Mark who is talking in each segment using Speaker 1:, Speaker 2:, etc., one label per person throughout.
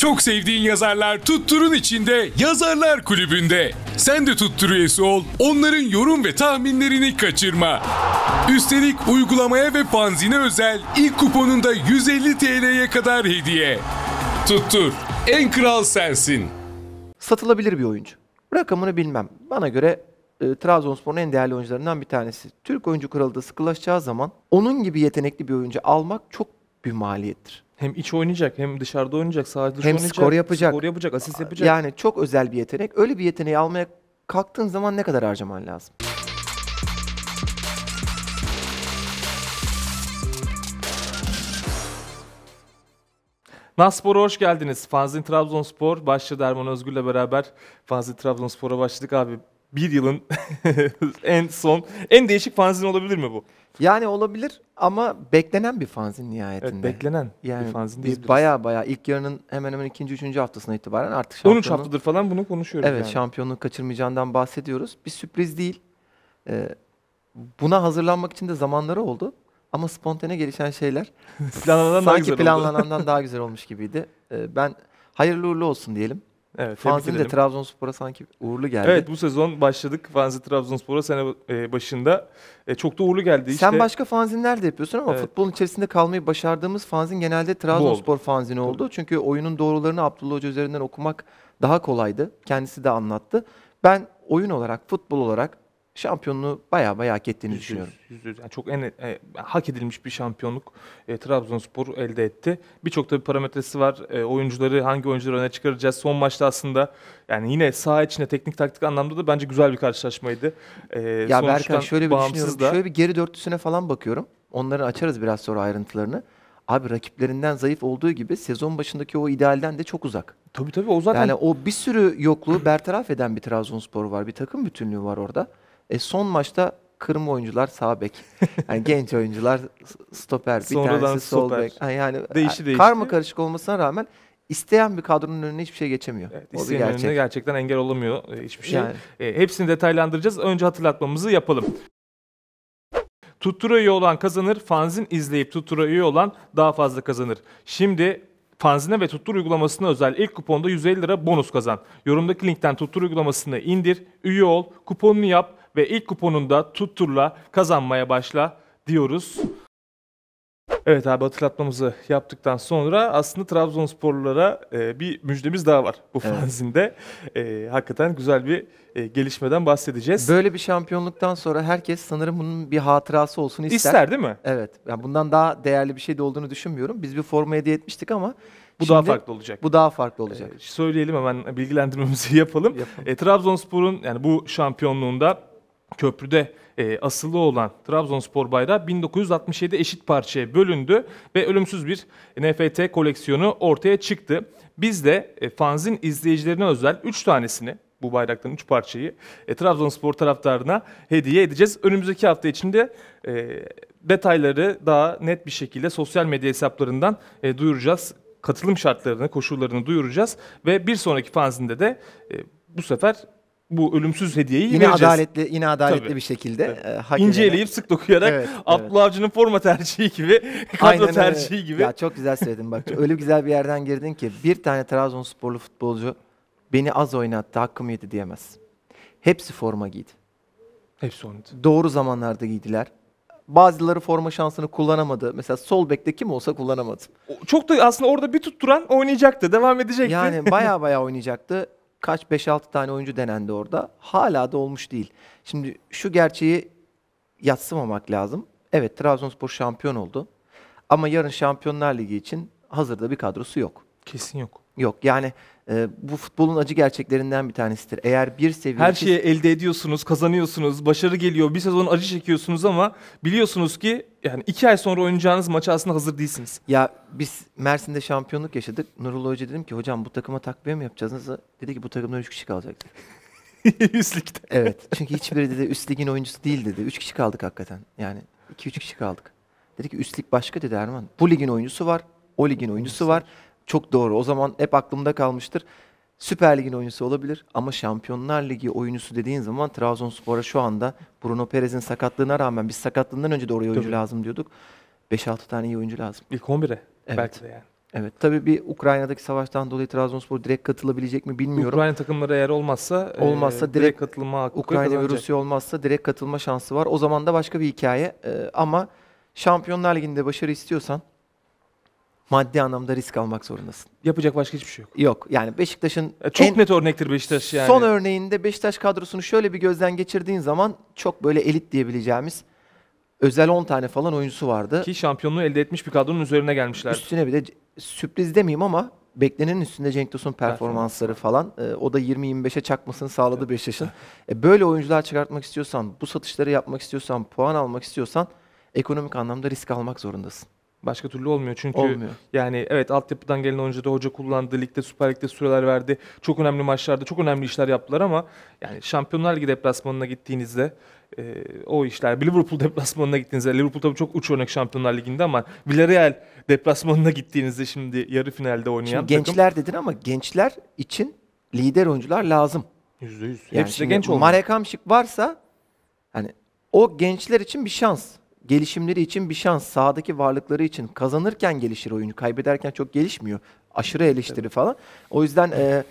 Speaker 1: Çok sevdiğin yazarlar tutturun içinde Yazarlar Kulübü'nde. Sen de tuttur üyesi ol, onların yorum ve tahminlerini kaçırma. Üstelik uygulamaya ve fanzine özel ilk kuponunda 150 TL'ye kadar hediye.
Speaker 2: Tuttur, en kral sensin. Satılabilir bir oyuncu. Rakamını bilmem. Bana göre e, Trabzonspor'un en değerli oyuncularından bir tanesi. Türk oyuncu kralı da sıkılaşacağı zaman onun gibi yetenekli bir oyuncu almak çok bir maliyettir
Speaker 1: hem iç oynayacak hem dışarıda oynayacak, sağ dışı hem oynayacak. skor yapacak.
Speaker 2: Skor yapacak, asist yapacak. Yani çok özel bir yetenek. Öyle bir yeteneği almaya kalktığın
Speaker 1: zaman ne kadar harcaman lazım? Naspor'a hoş geldiniz. Fanzin Trabzonspor başladı Erman Özgür'le beraber. Fanzin Trabzonspor'a başladık abi bir yılın en son en değişik fanzin olabilir mi bu? Yani olabilir
Speaker 2: ama beklenen bir fanzin nihayetinde. Evet, beklenen yani bir fanzin Biz baya baya ilk yarının hemen hemen ikinci, üçüncü haftasına itibaren artık şampiyonu... 13 haftadır falan bunu konuşuyoruz Evet, yani. şampiyonluğu kaçırmayacağından bahsediyoruz. Bir sürpriz değil. Ee, buna hazırlanmak için de zamanları oldu. Ama spontane gelişen şeyler planlanandan sanki daha planlanandan daha güzel olmuş gibiydi. Ee, ben
Speaker 1: hayırlı uğurlu olsun diyelim. Evet, Fanzi de
Speaker 2: Trabzonspor'a sanki
Speaker 1: uğurlu geldi. Evet bu sezon başladık Fanzin Trabzonspor'a sene e, başında. E, çok da uğurlu geldi. İşte... Sen başka
Speaker 2: fanzinler de yapıyorsun ama evet. futbolun içerisinde kalmayı başardığımız fanzin genelde Trabzonspor
Speaker 1: fanzini oldu. Tabii. Çünkü oyunun
Speaker 2: doğrularını Abdullah Hoca üzerinden okumak daha kolaydı. Kendisi de anlattı. Ben oyun
Speaker 1: olarak, futbol olarak şampiyonluğu baya baya hak ettiğini %100, düşünüyorum. %100. Yani çok en e, hak edilmiş bir şampiyonluk e, Trabzonspor elde etti. Birçok tabii parametresi var. E, oyuncuları hangi oyuncuları öne çıkaracağız? Son maçta aslında yani yine saha içinde teknik taktik anlamda da bence güzel bir karşılaşmaydı. E, ya Berkan şöyle bir düşünüyorum. Da... Şöyle bir
Speaker 2: geri dörtlüsüne falan bakıyorum. Onları açarız biraz sonra ayrıntılarını. Abi rakiplerinden zayıf olduğu gibi sezon başındaki o idealden de çok uzak. Tabii tabii o zaten. Yani o bir sürü yokluğu bertaraf eden bir Trabzonspor var. Bir takım bütünlüğü var orada. E son maçta kırma oyuncular sağ bek. Yani genç oyuncular
Speaker 1: stoper, bir Sonradan tanesi sol bek. Yani, değişti, e, değişti. karma
Speaker 2: karışık olmasına rağmen isteyen bir kadronun önüne hiçbir şey geçemiyor. Evet,
Speaker 1: o gerçek. önüne gerçekten engel olamıyor e, hiçbir şey. Yani. E, hepsini detaylandıracağız. Önce hatırlatmamızı yapalım. Tuttura üye olan kazanır, fanzin izleyip tuttura üye olan daha fazla kazanır. Şimdi Fanzine ve Tuttur uygulamasına özel ilk kuponda 150 lira bonus kazan. Yorumdaki linkten Tuttur uygulamasını indir, üye ol, kuponunu yap ve ilk kuponunda Tuttur'la kazanmaya başla diyoruz. Evet abi hatırlatmamızı yaptıktan sonra aslında Trabzonsporlulara e, bir müjdemiz daha var bu evet. fanzinde. E, hakikaten güzel bir e, gelişmeden bahsedeceğiz. Böyle bir şampiyonluktan sonra
Speaker 2: herkes sanırım
Speaker 1: bunun bir hatırası olsun ister. İster değil mi?
Speaker 2: Evet. Yani bundan daha değerli bir şey de olduğunu düşünmüyorum. Biz bir forma hediye etmiştik ama bu Şimdi, daha farklı
Speaker 1: olacak. Bu daha farklı olacak. Ee, söyleyelim hemen bilgilendirmemizi yapalım. yapalım. E, Trabzonspor'un yani bu şampiyonluğunda köprüde e, asıllı olan Trabzonspor bayrağı 1967 eşit parçaya bölündü ve ölümsüz bir NFT koleksiyonu ortaya çıktı. Biz de e, fanzin izleyicilerine özel 3 tanesini bu bayraktan 3 parçayı e, Trabzonspor taraftarına hediye edeceğiz. Önümüzdeki hafta içinde e, detayları daha net bir şekilde sosyal medya hesaplarından e, duyuracağız. Katılım şartlarını, koşullarını duyuracağız ve bir sonraki fanzinde de e, bu sefer bu ölümsüz hediyeyi yine vereceğiz. adaletli yine adaletli Tabii. bir şekilde evet. inceleyip sık dokuyarak evet, Abdullah Avcı'nın forma tercihi gibi kadro Aynen tercihi öyle. gibi. Ya çok
Speaker 2: güzel söyledin bak. öyle güzel bir yerden girdin ki bir tane Trabzonsporlu futbolcu beni az oynattı, hakkımı yedi diyemez. Hepsi forma giydi. Hepsi oynadı. Doğru zamanlarda giydiler. Bazıları forma şansını kullanamadı. Mesela sol bekte kim olsa kullanamadı. Çok da aslında orada bir tutturan oynayacaktı, devam edecekti. Yani baya baya oynayacaktı kaç 5-6 tane oyuncu denendi orada. Hala da olmuş değil. Şimdi şu gerçeği yatsımamak lazım. Evet Trabzonspor şampiyon oldu. Ama yarın Şampiyonlar Ligi için hazırda bir kadrosu yok. Kesin yok. Yok yani ee, bu futbolun acı gerçeklerinden bir tanesidir. Eğer bir seviye... Her şeyi elde
Speaker 1: ediyorsunuz, kazanıyorsunuz, başarı geliyor, bir sezon acı çekiyorsunuz ama biliyorsunuz ki yani iki ay sonra oynayacağınız maça aslında hazır değilsiniz. Ya biz Mersin'de şampiyonluk yaşadık. Nurullah Hoca
Speaker 2: dedim ki hocam bu takıma takviye mi yapacağız? Dedi ki bu takımda üç kişi kalacak.
Speaker 1: üst ligde.
Speaker 2: Evet. Çünkü hiçbiri dedi üst ligin oyuncusu değil dedi. Üç kişi kaldık hakikaten. Yani iki üç kişi kaldık. Dedi ki üst lig başka dedi Erman. Bu ligin oyuncusu var. O ligin oyuncusu var. Çok doğru. O zaman hep aklımda kalmıştır. Süper Lig'in oyuncusu olabilir ama Şampiyonlar Ligi oyuncusu dediğin zaman Trabzonspor'a şu anda Bruno Perez'in sakatlığına rağmen biz sakatlığından önce de oraya oyuncu Tabii. lazım diyorduk. 5-6 tane iyi oyuncu lazım. İlk 11'e evet. belki de yani. Evet. Tabii bir Ukrayna'daki savaştan dolayı Trabzonspor direkt katılabilecek mi bilmiyorum. Ukrayna
Speaker 1: takımları eğer olmazsa e, olmazsa e, direkt, direkt katılma hakkı Ukrayna ve Rusya
Speaker 2: olmazsa direkt katılma şansı var. O zaman da başka bir hikaye. E, ama Şampiyonlar Ligi'nde başarı istiyorsan maddi anlamda risk almak zorundasın. Yapacak başka hiçbir şey yok. Yok. Yani Beşiktaş'ın e, çok en,
Speaker 1: net örnektir Beşiktaş yani. Son
Speaker 2: örneğinde Beşiktaş kadrosunu şöyle bir gözden geçirdiğin zaman çok böyle elit diyebileceğimiz özel 10 tane falan oyuncusu vardı. Ki
Speaker 1: şampiyonluğu elde etmiş bir kadronun üzerine gelmişler. Üstüne bir de sürpriz demeyeyim ama
Speaker 2: beklenenin üstünde Cenk Tosun performansları falan. E, o da 20-25'e çakmasını sağladı evet. Beşiktaş'ın. E, böyle oyuncular çıkartmak istiyorsan, bu satışları yapmak istiyorsan, puan almak istiyorsan ekonomik anlamda
Speaker 1: risk almak zorundasın. Başka türlü olmuyor çünkü olmuyor. yani evet altyapıdan gelen oyuncu da hoca kullandı, ligde Süper Lig'de süreler verdi. Çok önemli maçlarda çok önemli işler yaptılar ama yani Şampiyonlar Ligi deplasmanına gittiğinizde e, o işler Liverpool deplasmanına gittiğinizde Liverpool tabii çok uç örnek Şampiyonlar Ligi'nde ama Villarreal deplasmanına gittiğinizde şimdi yarı finalde oynayan şimdi gençler
Speaker 2: takım, dedin ama gençler için lider oyuncular lazım.
Speaker 1: %100. Yani Hepsi de genç olmalı. Marek
Speaker 2: Hamşik varsa hani o gençler için bir şans gelişimleri için bir şans, sahadaki varlıkları için kazanırken gelişir oyuncu. Kaybederken çok gelişmiyor. Aşırı eleştiri evet. falan. O yüzden e,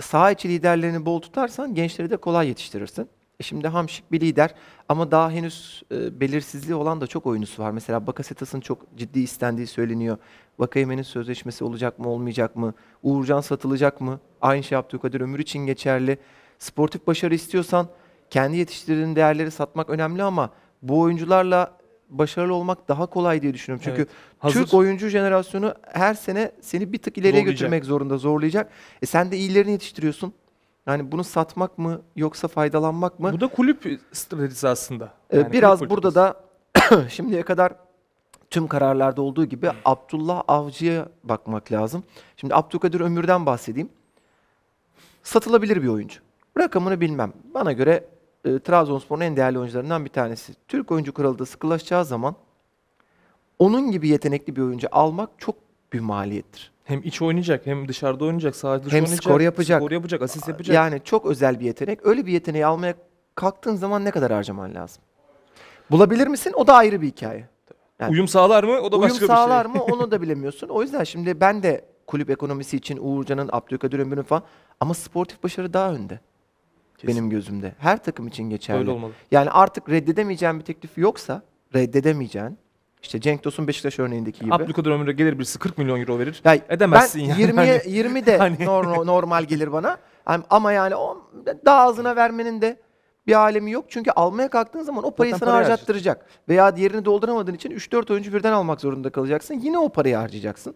Speaker 2: saha içi liderlerini bol tutarsan gençleri de kolay yetiştirirsin. E, şimdi Hamşik bir lider ama daha henüz e, belirsizliği olan da çok oyuncusu var. Mesela Bakasetas'ın çok ciddi istendiği söyleniyor. Vakayemen'in sözleşmesi olacak mı olmayacak mı? Uğurcan satılacak mı? Aynı şey yaptığı Abdülkadir Ömür için geçerli. Sportif başarı istiyorsan kendi yetiştirdiğin değerleri satmak önemli ama bu oyuncularla başarılı olmak daha kolay diye düşünüyorum. Çünkü evet. Hazır. Türk oyuncu jenerasyonu her sene seni bir tık ileriye zorlayacak. götürmek zorunda, zorlayacak. E sen de iyilerini yetiştiriyorsun. Yani bunu satmak mı yoksa faydalanmak mı? Bu da kulüp stratejisi aslında. E, yani ee, biraz kulüp burada da şimdiye kadar tüm kararlarda olduğu gibi Abdullah Avcı'ya bakmak lazım. Şimdi Abdülkadir Ömür'den bahsedeyim. Satılabilir bir oyuncu. Rakamını bilmem. Bana göre e, Trabzonspor'un en değerli oyuncularından bir tanesi. Türk oyuncu kralı da sıkılaşacağı zaman onun gibi yetenekli bir oyuncu almak çok bir maliyettir.
Speaker 1: Hem iç oynayacak hem dışarıda oynayacak, sağ dışı hem oynayacak. Hem skor yapacak. Skor yapacak, asist yapacak. Yani
Speaker 2: çok özel bir yetenek. Öyle bir yeteneği almaya kalktığın zaman ne kadar harcaman lazım? Bulabilir misin? O da ayrı bir hikaye. Yani, uyum sağlar mı? O da başka bir şey. Uyum sağlar mı? Onu da bilemiyorsun. O yüzden şimdi ben de kulüp ekonomisi için Uğurcan'ın, Abdülkadir Ömür'ün falan ama sportif başarı daha önde. Kesin. benim gözümde. Her takım için geçerli. Öyle olmalı. Yani artık reddedemeyeceğin bir teklif yoksa reddedemeyeceğin işte Cenk Tosun Beşiktaş örneğindeki gibi.
Speaker 1: Abdülkadir Ömür'e gelir birisi 40 milyon euro verir. Ya, Edemezsin ben yani. 20, 20
Speaker 2: hani de hani... normal gelir bana. Ama yani o daha azına vermenin de bir alemi yok. Çünkü almaya kalktığın zaman o parayı Zaten sana harcattıracak. Harcayacak. Veya yerini dolduramadığın için 3-4 oyuncu birden almak zorunda kalacaksın. Yine o parayı harcayacaksın.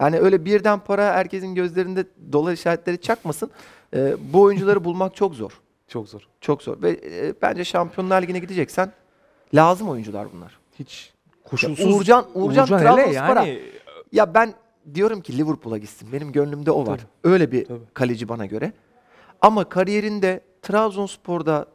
Speaker 2: Yani öyle birden para herkesin gözlerinde dolar işaretleri çakmasın. Ee, bu oyuncuları bulmak çok zor. Çok zor. Çok zor. Ve e, bence Şampiyonlar Ligi'ne gideceksen lazım oyuncular bunlar. Hiç koşulsuz. Ya Uğurcan, Uğurcan, Uğurcan Trabzonspor'a. Yani... Ya ben diyorum ki Liverpool'a gitsin. Benim gönlümde o var. Tabii. Öyle bir Tabii. kaleci bana göre. Ama kariyerinde Trabzonspor'da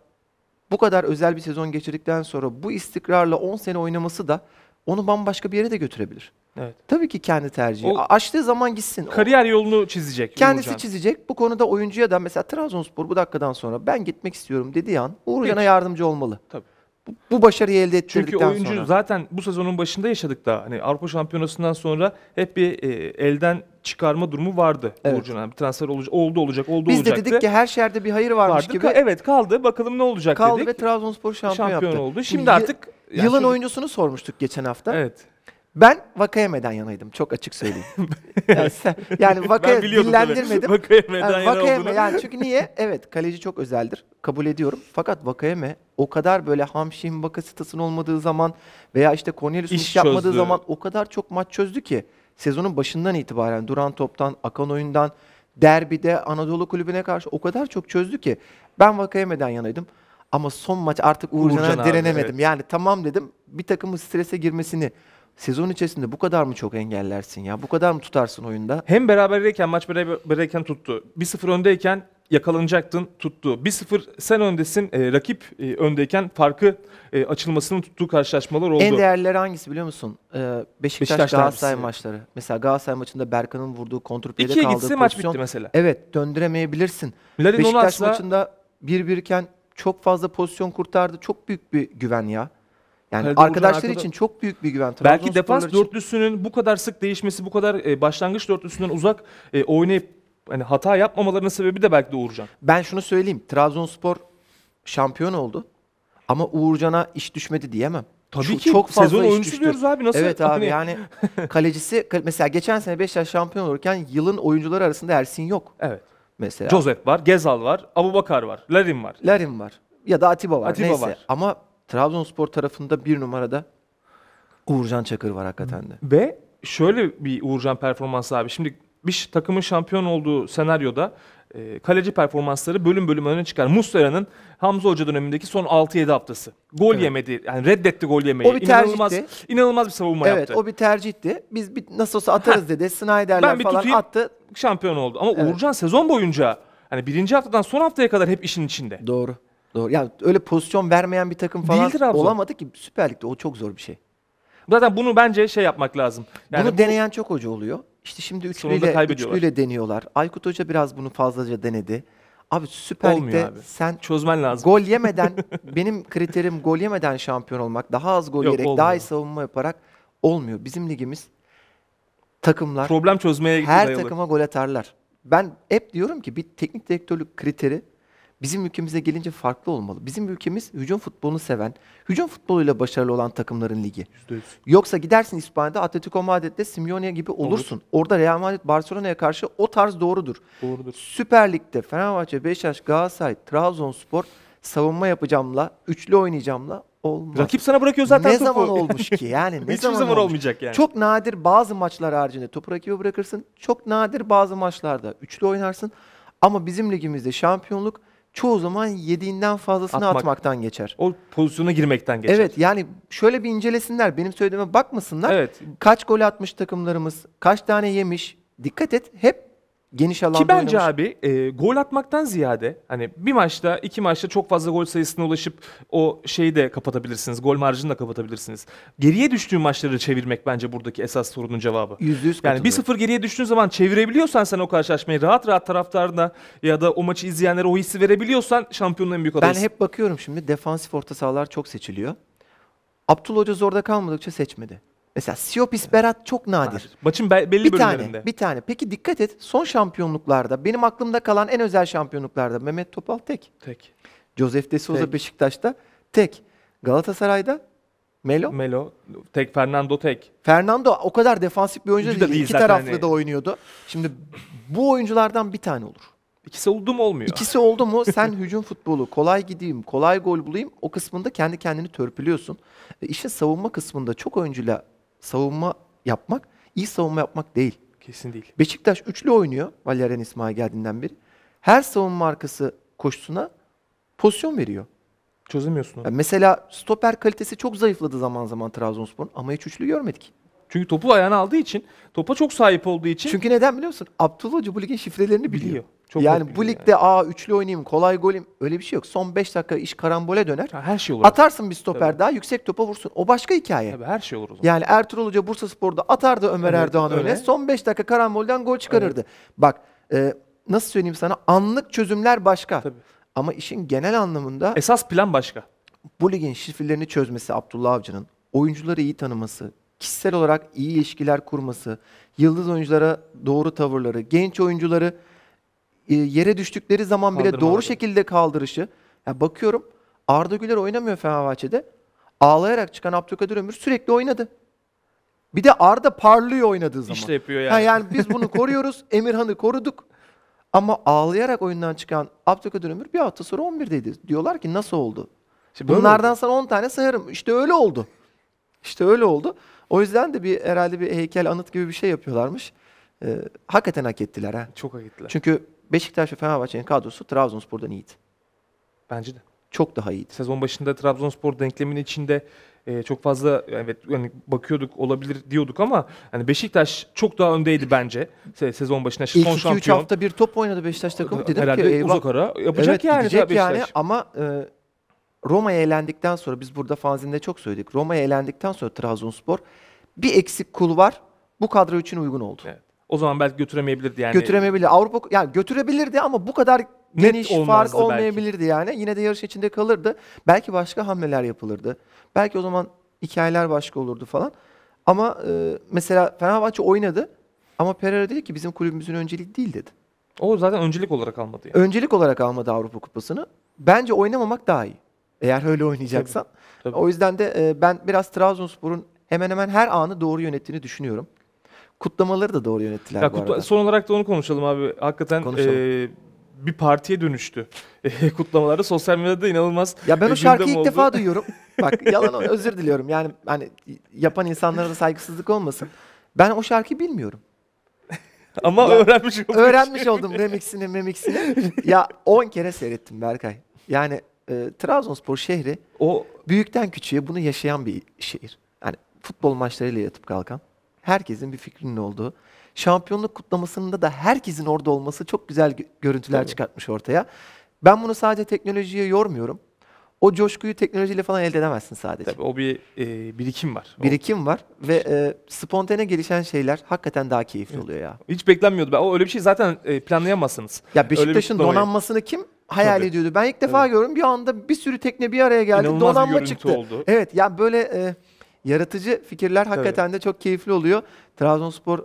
Speaker 2: bu kadar özel bir sezon geçirdikten sonra bu istikrarla 10 sene oynaması da onu bambaşka bir yere de götürebilir. Evet. Tabii ki kendi tercihi. O, Açtığı zaman gitsin. Kariyer o, yolunu çizecek. Kendisi Uğurcan. çizecek. Bu konuda oyuncuya da mesela Trabzonspor bu dakikadan sonra ben gitmek istiyorum dediği an Uğurcan'a yardımcı olmalı. Tabii. Bu, bu başarıyı elde ettirdikten sonra. Çünkü oyuncu sonra.
Speaker 1: zaten bu sezonun başında yaşadık da hani Avrupa Şampiyonası'ndan sonra hep bir e, elden çıkarma durumu vardı evet. Uğurcan'a. Hani bir transfer ol, oldu olacak, oldu Biz olacaktı. Biz de
Speaker 2: dedik ki her şerde bir hayır varmış vardı. gibi. evet
Speaker 1: kaldı. Bakalım ne olacak kaldı dedik. Kaldı ve Trabzonspor şampiyon, şampiyon yaptı. oldu. Şimdi y- artık yani yılın şöyle... oyuncusunu sormuştuk geçen hafta.
Speaker 2: Evet. Ben vakaya meden yanaydım çok açık söyleyeyim. yani, sen, yani Vakaya dillendirmedim. Vakayeme'den yani, Vakayeme, yana yani çünkü niye? Evet kaleci çok özeldir. Kabul ediyorum. Fakat vakaya me o kadar böyle Hamşin Bakasitas'ın olmadığı zaman veya işte Cornelius'un iş, iş yapmadığı zaman o kadar çok maç çözdü ki sezonun başından itibaren duran toptan, akan oyundan, derbide Anadolu kulübüne karşı o kadar çok çözdü ki ben vakaya meden yanaydım. Ama son maç artık Uğurcan'a Uğurcan direnemedim. Abi, evet. Yani tamam dedim bir takımın strese girmesini
Speaker 1: sezon içerisinde bu kadar mı çok engellersin ya? Bu kadar mı tutarsın oyunda? Hem beraberleyken maç beraberleyken tuttu. 1-0 öndeyken yakalanacaktın tuttu. 1-0 sen öndesin e, rakip e, öndeyken farkı e, açılmasının tuttuğu karşılaşmalar oldu. En
Speaker 2: değerlileri hangisi biliyor musun?
Speaker 1: Ee, Beşiktaş, Beşiktaş Galatasaray derbisi. maçları. Mesela Galatasaray maçında Berkan'ın vurduğu kontrol. kaldığı İkiye gitse maç bitti mesela.
Speaker 2: Evet döndüremeyebilirsin. Larin Beşiktaş Olas'la- maçında 1-1 iken çok fazla pozisyon kurtardı. Çok büyük bir güven ya.
Speaker 1: Yani Kalede arkadaşlar arkada... için
Speaker 2: çok büyük bir güven.
Speaker 1: Belki defans için... dörtlüsünün bu kadar sık değişmesi, bu kadar e, başlangıç dörtlüsünden uzak e, oynayıp hani hata yapmamalarının sebebi de belki de Uğurcan. Ben şunu söyleyeyim. Trabzonspor
Speaker 2: şampiyon oldu ama Uğurcan'a iş düşmedi diyemem. Tabii Şu, ki çok fazla sezon oyuncusu düştü. diyoruz abi nasıl? Evet abi hani- yani kalecisi mesela geçen sene Beşiktaş şampiyon olurken yılın oyuncuları arasında Ersin yok. Evet.
Speaker 1: Mesela. Joseph var, Gezal var, Abubakar var, Larin var. Larin var. Ya da Atiba var. Atiba Neyse. var.
Speaker 2: Ama Trabzonspor tarafında bir numarada Uğurcan Çakır var hakikaten de.
Speaker 1: Ve şöyle bir Uğurcan performansı abi. Şimdi bir takımın şampiyon olduğu senaryoda e, kaleci performansları bölüm bölüm öne çıkar. Muslera'nın Hamza Hoca dönemindeki son 6-7 haftası. Gol evet. yemedi. Yani reddetti gol yemeyi. O bir tercihti. İnanılmaz, inanılmaz bir savunma evet, yaptı. Evet o
Speaker 2: bir tercihti. Biz bir, nasıl olsa atarız ha. dedi. Snyder'ler falan tutayım,
Speaker 1: attı. Şampiyon oldu. Ama evet. Uğurcan sezon boyunca hani birinci haftadan son haftaya kadar hep işin içinde. Doğru. Doğru. Ya
Speaker 2: öyle pozisyon vermeyen bir takım falan olamadı ki Süper Lig'de o çok zor bir şey. Zaten bunu
Speaker 1: bence şey yapmak lazım. Yani bunu bu- deneyen
Speaker 2: çok hoca oluyor. İşte şimdi üçlüyle, üçlüyle deniyorlar. Aykut Hoca biraz bunu fazlaca denedi. Abi Süper Olmuyor Lig'de abi.
Speaker 1: sen çözmen lazım. gol yemeden
Speaker 2: benim kriterim gol yemeden şampiyon olmak. Daha az gol Yok, yiyerek, olmuyor. daha iyi savunma yaparak olmuyor. Bizim ligimiz takımlar Problem
Speaker 1: çözmeye her dayalı. takıma
Speaker 2: gol atarlar. Ben hep diyorum ki bir teknik direktörlük kriteri bizim ülkemize gelince farklı olmalı. Bizim ülkemiz hücum futbolunu seven, hücum futboluyla başarılı olan takımların ligi. %100. Yoksa gidersin İspanya'da Atletico Madrid'de Simeone gibi olursun. Olur. Orada Real Madrid Barcelona'ya karşı o tarz doğrudur. Doğrudur. Süper Lig'de Fenerbahçe, Beşiktaş, Galatasaray, Trabzonspor savunma yapacağımla, üçlü oynayacağımla olmaz. Rakip sana bırakıyor zaten ne topu. Ne zaman olmuş ki yani? Ne Hiçbir zaman, zaman olmuş? olmayacak yani. Çok nadir bazı maçlar haricinde topu rakibe bırakırsın. Çok nadir bazı maçlarda üçlü oynarsın. Ama bizim ligimizde şampiyonluk çoğu zaman yediğinden fazlasını Atmak. atmaktan geçer.
Speaker 1: O pozisyona girmekten
Speaker 2: geçer. Evet yani şöyle bir incelesinler. Benim söylediğime bakmasınlar. Evet. Kaç gol atmış takımlarımız, kaç tane yemiş. Dikkat et hep geniş alanda Ki bence oynamış.
Speaker 1: abi e, gol atmaktan ziyade hani bir maçta iki maçta çok fazla gol sayısına ulaşıp o şeyi de kapatabilirsiniz. Gol marjını da kapatabilirsiniz. Geriye düştüğün maçları çevirmek bence buradaki esas sorunun cevabı. Yüzde Yani bir sıfır geriye düştüğün zaman çevirebiliyorsan sen o karşılaşmayı rahat rahat taraftarına ya da o maçı izleyenlere o hissi verebiliyorsan şampiyonluğun en büyük adayısın. Ben
Speaker 2: hep bakıyorum şimdi defansif orta sahalar çok seçiliyor. Abdullah Hoca zorda kalmadıkça seçmedi. Mesela Siopis Berat çok nadir. Maçın be- belli bir bölümlerinde. Tane, bir tane. Peki dikkat et. Son şampiyonluklarda benim aklımda kalan en özel şampiyonluklarda Mehmet Topal tek. Tek. Josef De Souza tek. Beşiktaş'ta tek. Galatasaray'da Melo. Melo. Tek Fernando tek. Fernando o kadar defansif bir oyuncu değil. değil. İki taraflı hani... da oynuyordu. Şimdi bu oyunculardan bir tane olur. İkisi oldu mu olmuyor. İkisi oldu mu sen hücum futbolu kolay gideyim, kolay gol bulayım o kısmında kendi kendini törpülüyorsun. E, işin savunma kısmında çok oyuncuyla savunma yapmak iyi savunma yapmak değil. Kesin değil. Beşiktaş üçlü oynuyor Valerian İsmail geldiğinden beri. Her savunma arkası koşusuna pozisyon veriyor. Çözemiyorsun onu. Yani mesela stoper kalitesi çok zayıfladı zaman zaman Trabzonspor'un ama hiç üçlü görmedik. Çünkü topu ayağına aldığı için, topa çok sahip olduğu için. Çünkü neden biliyor musun? Abdullah Hoca bu şifrelerini biliyor. biliyor. Çok yani bu ligde yani. a üçlü oynayayım, kolay golüm öyle bir şey yok. Son 5 dakika iş karambole döner. Ha, her şey olur. Atarsın bir stoper Tabii. daha, yüksek topa vursun. O başka hikaye. Tabii her şey olur o Yani Ertuğrul Hoca Bursa Spor'da atardı Ömer evet, Erdoğan öyle. öne. Son 5 dakika karambolden gol çıkarırdı. Evet. Bak e, nasıl söyleyeyim sana anlık çözümler başka. Tabii. Ama işin genel anlamında... Esas plan başka. Bu ligin şifrelerini çözmesi Abdullah Avcı'nın, oyuncuları iyi tanıması, kişisel olarak iyi ilişkiler kurması, yıldız oyunculara doğru tavırları, genç oyuncuları e, yere düştükleri zaman bile Kaldırmaları. doğru şekilde kaldırışı. Ya bakıyorum Arda Güler oynamıyor Fenerbahçe'de. Ağlayarak çıkan Abdülkadir Ömür sürekli oynadı. Bir de Arda parlıyor oynadığı zaman. İşte yapıyor yani. Ha, yani biz bunu koruyoruz. Emirhan'ı koruduk. Ama ağlayarak oyundan çıkan Abdülkadir Ömür bir hafta sonra 11'deydi. Diyorlar ki nasıl oldu? İşte Bunlardan sana 10 tane sayarım. İşte öyle oldu. İşte öyle oldu. O yüzden de bir herhalde bir heykel anıt gibi bir şey yapıyorlarmış. Ee, hakikaten hak ettiler ha. Çok hak ettiler.
Speaker 1: Çünkü Beşiktaş ve Fenerbahçe'nin kadrosu Trabzonspor'dan iyiydi. Bence de. Çok daha iyiydi. Sezon başında Trabzonspor denklemin içinde e, çok fazla evet yani bakıyorduk olabilir diyorduk ama hani Beşiktaş çok daha öndeydi bence sezon başında. İlk son 2, şampiyon. 2 hafta
Speaker 2: bir top oynadı Beşiktaş takımı dedim Herhalde ki eyvah. uzak ara yapacak evet, yani gidecek yani ama e, Roma'ya elendikten sonra biz burada fanzinde çok söyledik. Roma'ya elendikten sonra Trabzonspor bir eksik kul var bu kadro için uygun oldu. Evet
Speaker 1: o zaman belki götüremeyebilirdi yani.
Speaker 2: Götüremeyebilir. Avrupa yani götürebilirdi ama bu kadar Net geniş fark olmayabilirdi belki. yani. Yine de yarış içinde kalırdı. Belki başka hamleler yapılırdı. Belki o zaman hikayeler başka olurdu falan. Ama e, mesela Fenerbahçe oynadı ama Pereira dedi ki bizim kulübümüzün önceliği değil dedi.
Speaker 1: O zaten öncelik olarak almadı
Speaker 2: yani. Öncelik olarak almadı Avrupa Kupası'nı. Bence oynamamak daha iyi.
Speaker 1: Eğer öyle oynayacaksan. Tabii,
Speaker 2: tabii. O yüzden de e, ben biraz Trabzonspor'un hemen hemen her anı doğru yönettiğini düşünüyorum. Kutlamaları da doğru yönettiler ya, bu arada. Son
Speaker 1: olarak da onu konuşalım abi. Hakikaten konuşalım. E, bir partiye dönüştü. E, kutlamalarda sosyal medyada inanılmaz. Ya ben o şarkıyı ilk defa duyuyorum. Bak yalan özür
Speaker 2: diliyorum. Yani hani yapan insanlara da saygısızlık olmasın. Ben o şarkıyı bilmiyorum. Ama ya, öğrenmiş oldum. Öğrenmiş oldum remixini, memixini. ya 10 kere seyrettim Berkay. Yani e, Trabzonspor şehri o büyükten küçüğe bunu yaşayan bir şehir. Yani futbol maçlarıyla yatıp kalkan herkesin bir fikrinin olduğu. Şampiyonluk kutlamasında da herkesin orada olması çok güzel görüntüler Tabii. çıkartmış ortaya. Ben bunu sadece teknolojiye yormuyorum. O coşkuyu teknolojiyle falan elde edemezsin sadece. Tabii o bir e, birikim var. Birikim o. var ve şey. e, spontane gelişen şeyler hakikaten daha keyifli evet.
Speaker 1: oluyor ya. Hiç beklenmiyordu. O öyle bir şey zaten e, planlayamazsınız. Ya Beşiktaş'ın donanmasını
Speaker 2: kim hayal Tabii. ediyordu? Ben ilk defa evet. gördüm. Bir anda bir sürü tekne bir araya geldi. İnanılmaz donanma bir çıktı. oldu. Evet ya yani böyle e, yaratıcı fikirler hakikaten evet. de çok keyifli oluyor. Trabzonspor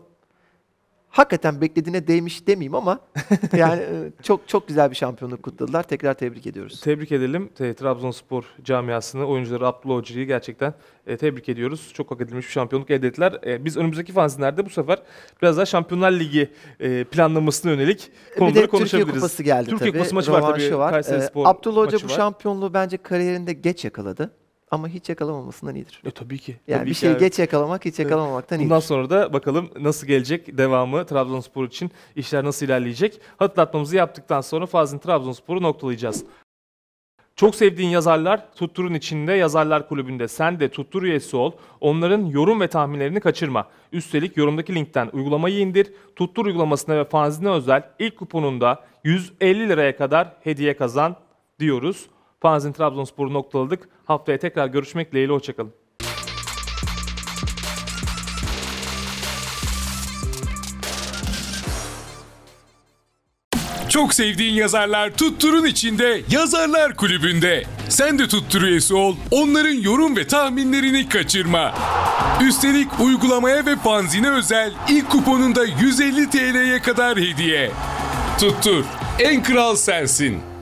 Speaker 2: hakikaten beklediğine değmiş demeyeyim ama yani e, çok çok güzel bir şampiyonluk kutladılar. Tekrar tebrik ediyoruz.
Speaker 1: Tebrik edelim Trabzonspor camiasını, oyuncuları Abdullah Hoca'yı gerçekten e, tebrik ediyoruz. Çok hak edilmiş bir şampiyonluk elde ettiler. E, biz önümüzdeki fanzinlerde bu sefer biraz daha Şampiyonlar Ligi e, planlamasına yönelik konuları bir de konuşabiliriz. Türkiye Kupası geldi Türkiye tabii. Kupası maçı var tabii. Var. Kayseri Spor Abdullah Hoca bu var.
Speaker 2: şampiyonluğu bence kariyerinde geç yakaladı. Ama hiç yakalamamasından iyidir. E tabii ki. Yani tabii bir ki şeyi geç yakalamak hiç yakalamamaktan Bundan iyidir. Bundan
Speaker 1: sonra da bakalım nasıl gelecek devamı Trabzonspor için işler nasıl ilerleyecek. Hatırlatmamızı yaptıktan sonra Fazlın Trabzonspor'u noktalayacağız. Çok sevdiğin yazarlar Tuttur'un içinde Yazarlar Kulübü'nde sen de Tuttur üyesi ol. Onların yorum ve tahminlerini kaçırma. Üstelik yorumdaki linkten uygulamayı indir. Tuttur uygulamasına ve fanzine özel ilk kuponunda 150 liraya kadar hediye kazan diyoruz. Fanzin Trabzonspor'u noktaladık. Haftaya tekrar görüşmek dileğiyle hoşçakalın. Çok sevdiğin yazarlar Tuttur'un içinde Yazarlar Kulübü'nde. Sen de Tuttur üyesi ol, onların yorum ve tahminlerini kaçırma. Üstelik uygulamaya ve fanzine özel ilk kuponunda 150 TL'ye kadar hediye. Tuttur, en kral sensin.